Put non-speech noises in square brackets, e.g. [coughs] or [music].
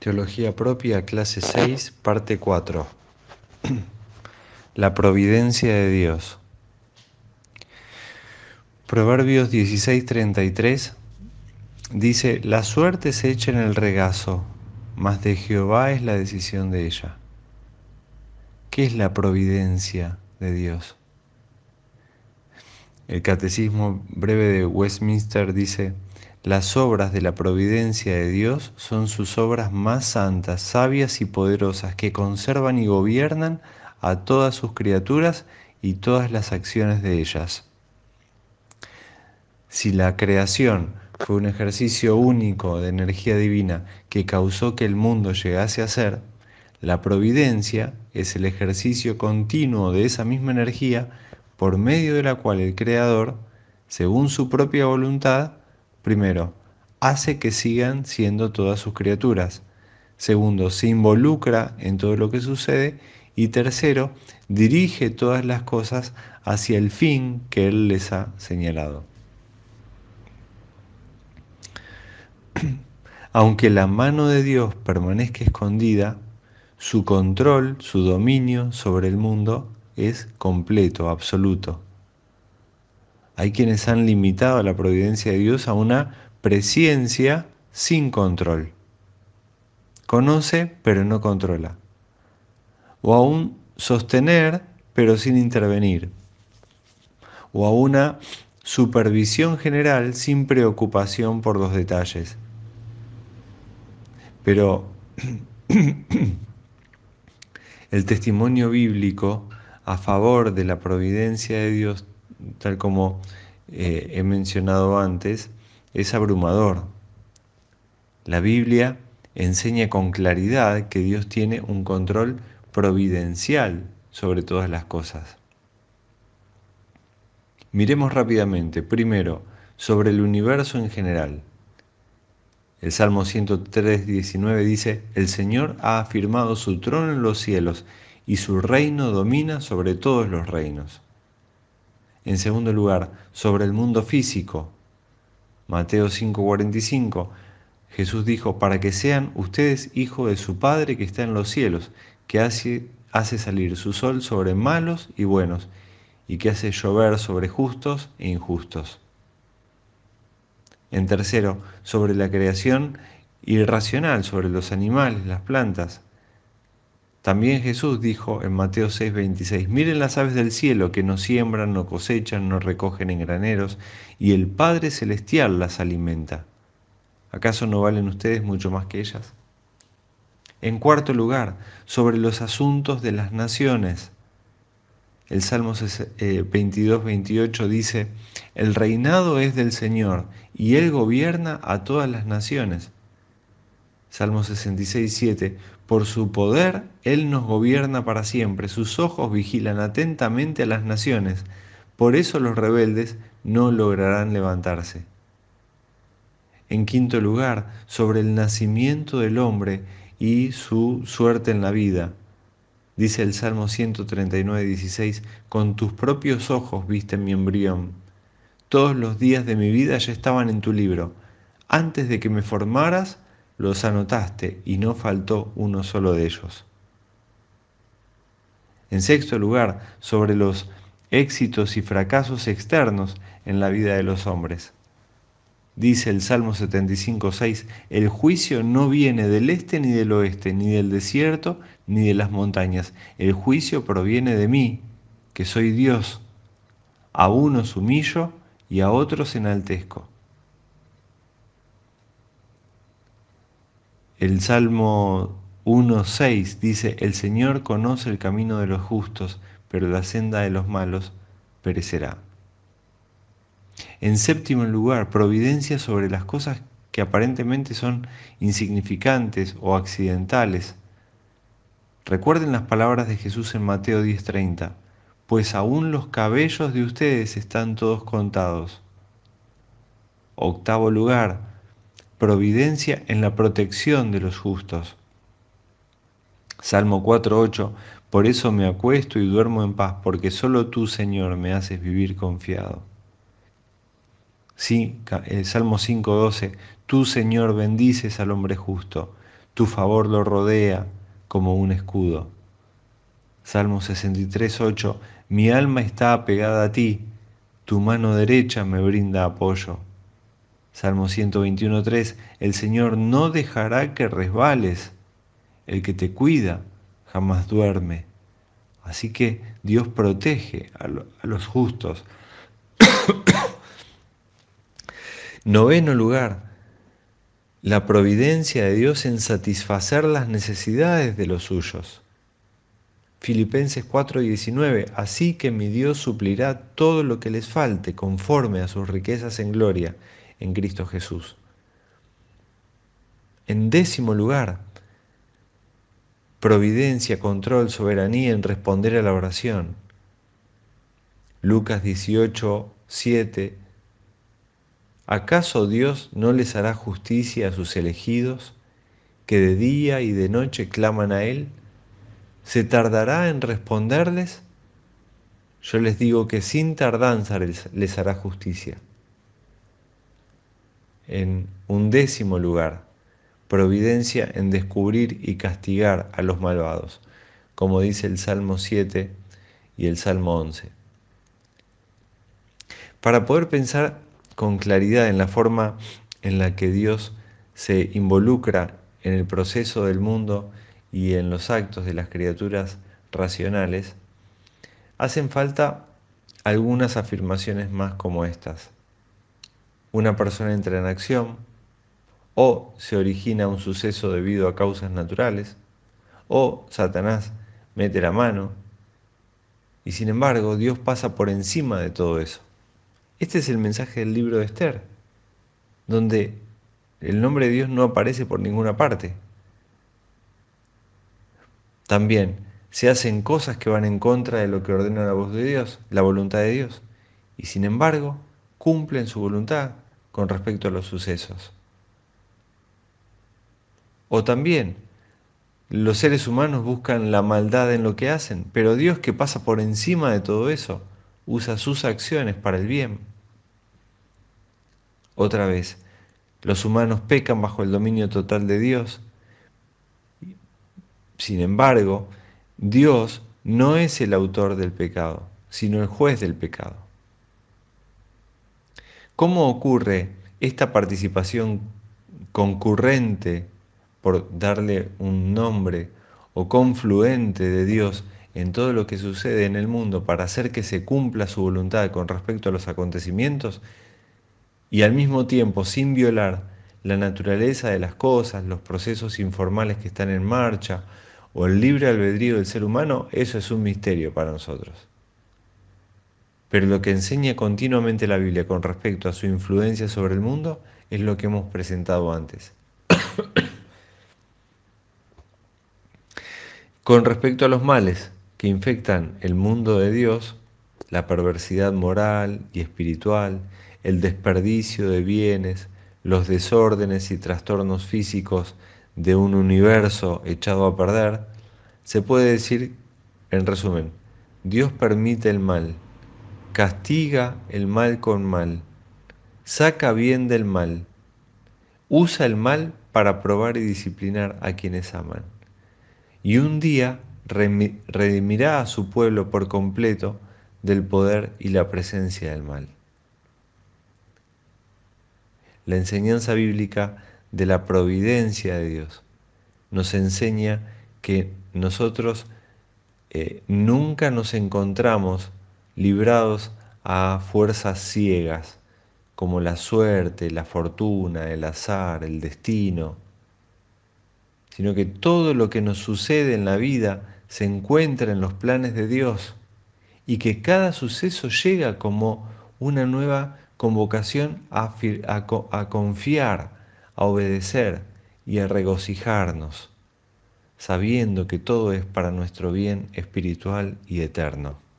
Teología propia, clase 6, parte 4. La providencia de Dios. Proverbios 16:33 dice, la suerte se echa en el regazo, mas de Jehová es la decisión de ella. ¿Qué es la providencia de Dios? El Catecismo breve de Westminster dice, las obras de la providencia de Dios son sus obras más santas, sabias y poderosas, que conservan y gobiernan a todas sus criaturas y todas las acciones de ellas. Si la creación fue un ejercicio único de energía divina que causó que el mundo llegase a ser, la providencia es el ejercicio continuo de esa misma energía por medio de la cual el Creador, según su propia voluntad, Primero, hace que sigan siendo todas sus criaturas. Segundo, se involucra en todo lo que sucede. Y tercero, dirige todas las cosas hacia el fin que Él les ha señalado. [clears throat] Aunque la mano de Dios permanezca escondida, su control, su dominio sobre el mundo es completo, absoluto. Hay quienes han limitado a la providencia de Dios a una presencia sin control. Conoce pero no controla. O a un sostener pero sin intervenir. O a una supervisión general sin preocupación por los detalles. Pero [clears throat] el testimonio bíblico a favor de la providencia de Dios tal como eh, he mencionado antes, es abrumador. La Biblia enseña con claridad que Dios tiene un control providencial sobre todas las cosas. Miremos rápidamente, primero, sobre el universo en general. El Salmo 103.19 dice, El Señor ha afirmado su trono en los cielos y su reino domina sobre todos los reinos. En segundo lugar, sobre el mundo físico. Mateo 5:45. Jesús dijo, para que sean ustedes hijos de su Padre que está en los cielos, que hace, hace salir su sol sobre malos y buenos, y que hace llover sobre justos e injustos. En tercero, sobre la creación irracional, sobre los animales, las plantas, también Jesús dijo en Mateo 6:26, miren las aves del cielo que no siembran, no cosechan, no recogen en graneros, y el Padre Celestial las alimenta. ¿Acaso no valen ustedes mucho más que ellas? En cuarto lugar, sobre los asuntos de las naciones. El Salmo 22-28 eh, dice, el reinado es del Señor y Él gobierna a todas las naciones. Salmo 66, 7. Por su poder, Él nos gobierna para siempre, sus ojos vigilan atentamente a las naciones, por eso los rebeldes no lograrán levantarse. En quinto lugar, sobre el nacimiento del hombre y su suerte en la vida. Dice el Salmo 139, 16, con tus propios ojos viste mi embrión. Todos los días de mi vida ya estaban en tu libro. Antes de que me formaras, los anotaste y no faltó uno solo de ellos. En sexto lugar, sobre los éxitos y fracasos externos en la vida de los hombres. Dice el Salmo 75.6, el juicio no viene del este ni del oeste, ni del desierto, ni de las montañas. El juicio proviene de mí, que soy Dios. A unos humillo y a otros enaltezco. El Salmo 1.6 dice, El Señor conoce el camino de los justos, pero la senda de los malos perecerá. En séptimo lugar, providencia sobre las cosas que aparentemente son insignificantes o accidentales. Recuerden las palabras de Jesús en Mateo 10:30, pues aún los cabellos de ustedes están todos contados. Octavo lugar, providencia en la protección de los justos. Salmo 4.8, por eso me acuesto y duermo en paz, porque solo tú, Señor, me haces vivir confiado. Sí, el eh, Salmo 5.12, tú, Señor, bendices al hombre justo, tu favor lo rodea como un escudo. Salmo 63.8, mi alma está apegada a ti, tu mano derecha me brinda apoyo. Salmo 121.3, el Señor no dejará que resbales, el que te cuida jamás duerme. Así que Dios protege a, los justos. [coughs] Noveno lugar, la providencia de Dios en satisfacer las necesidades de los suyos. Filipenses 4:19, así que mi Dios suplirá todo lo que les falte conforme a sus riquezas en gloria en Cristo Jesús. En décimo lugar, providencia, control, soberanía en responder a la oración. Lucas 18, 7. ¿Acaso Dios no les hará justicia a sus elegidos, que de día y de noche claman a Él? ¿Se tardará en responderles? Yo les digo que sin tardanza les hará justicia en décimo lugar, providencia en descubrir y castigar a los malvados, como dice el Salmo 7 y el Salmo 11. Para poder pensar con claridad en la forma en la que Dios se involucra en el proceso del mundo y en los actos de las criaturas racionales, hacen falta algunas afirmaciones más como estas una persona entra en acción, o se origina un suceso debido a causas naturales, o Satanás mete la mano, y sin embargo Dios pasa por encima de todo eso. Este es el mensaje del libro de Esther, donde el nombre de Dios no aparece por ninguna parte. También se hacen cosas que van en contra de lo que ordena la voz de Dios, la voluntad de Dios. Y sin embargo, cumplen su voluntad con respecto a los sucesos. O también, los seres humanos buscan la maldad en lo que hacen, pero Dios que pasa por encima de todo eso, usa sus acciones para el bien. Otra vez, los humanos pecan bajo el dominio total de Dios. Sin embargo, Dios no es el autor del pecado, sino el juez del pecado. ¿Cómo ocurre esta participación concurrente, por darle un nombre, o confluente de Dios en todo lo que sucede en el mundo para hacer que se cumpla su voluntad con respecto a los acontecimientos y al mismo tiempo sin violar la naturaleza de las cosas, los procesos informales que están en marcha o el libre albedrío del ser humano, eso es un misterio para nosotros. Pero lo que enseña continuamente la Biblia con respecto a su influencia sobre el mundo es lo que hemos presentado antes. [coughs] con respecto a los males que infectan el mundo de Dios, la perversidad moral y espiritual, el desperdicio de bienes, los desórdenes y trastornos físicos de un universo echado a perder, se puede decir, en resumen, Dios permite el mal Castiga el mal con mal. Saca bien del mal. Usa el mal para probar y disciplinar a quienes aman. Y un día redimirá a su pueblo por completo del poder y la presencia del mal. La enseñanza bíblica de la providencia de Dios nos enseña que nosotros eh, nunca nos encontramos librados a fuerzas ciegas, como la suerte, la fortuna, el azar, el destino, sino que todo lo que nos sucede en la vida se encuentra en los planes de Dios y que cada suceso llega como una nueva convocación a, confiar, a obedecer y a regocijarnos, sabiendo que todo es para nuestro bien espiritual y eterno.